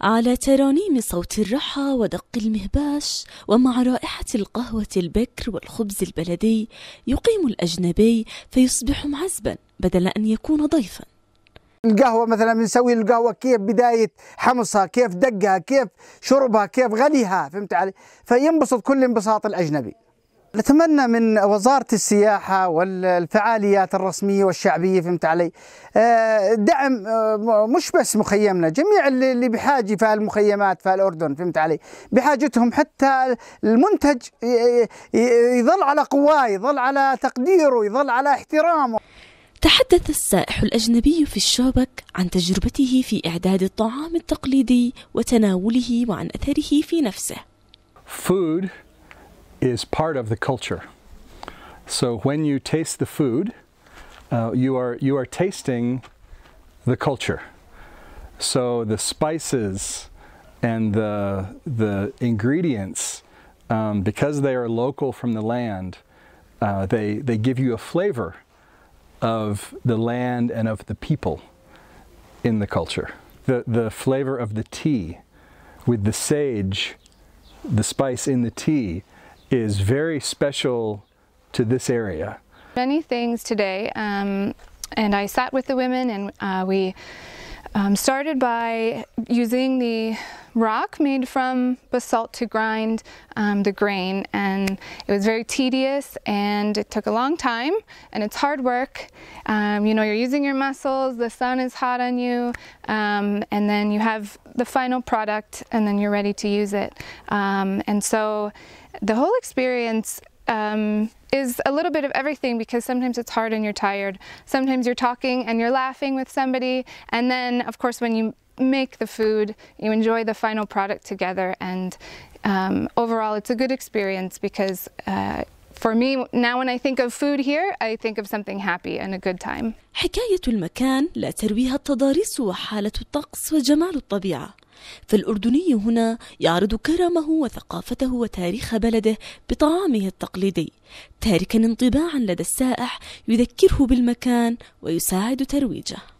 على ترانيم صوت الرحى ودق المهباش ومع رائحة القهوة البكر والخبز البلدي يقيم الأجنبي فيصبح معزبا بدل أن يكون ضيفا القهوة مثلا بنسوي القهوة كيف بداية حمصها كيف دقها كيف شربها كيف غليها فهمت علي فينبسط كل انبساط الأجنبي نتمنى من وزارة السياحة والفعاليات الرسمية والشعبية فهمت علي آه، دعم آه، مش بس مخيمنا جميع اللي بحاجة في المخيمات في الأردن فهمت علي بحاجتهم حتى المنتج يظل على قواه يظل على تقديره يظل على احترامه تحدث السائح الأجنبي في الشوبك عن تجربته في إعداد الطعام التقليدي وتناوله وعن أثره في نفسه Food is part of the culture. So when you taste the food, uh, you are you are tasting the culture. So the spices and the the ingredients, um, because they are local from the land, uh, they they give you a flavor of the land and of the people in the culture. The the flavor of the tea with the sage, the spice in the tea is very special to this area. Many things today, um, and I sat with the women and uh, we um, started by using the rock made from basalt to grind um, the grain and it was very tedious and it took a long time and it's hard work. Um, you know, you're using your muscles, the sun is hot on you um, and then you have the final product and then you're ready to use it. Um, and so the whole experience um, is a little bit of everything because sometimes it's hard and you're tired. Sometimes you're talking and you're laughing with somebody. And then, of course, when you make the food, you enjoy the final product together. And um, overall, it's a good experience because uh, for me, now when I think of food here, I think of something happy and a good time. حكاية المكان لا ترويها التضاريس وحالة الطقس وجمال الطبيعة. فالأردني هنا يعرض كرمه وثقافته وتاريخ بلده بطعامه التقليدي تاركا انطباعا لدى السائح يذكره بالمكان ويساعد ترويجه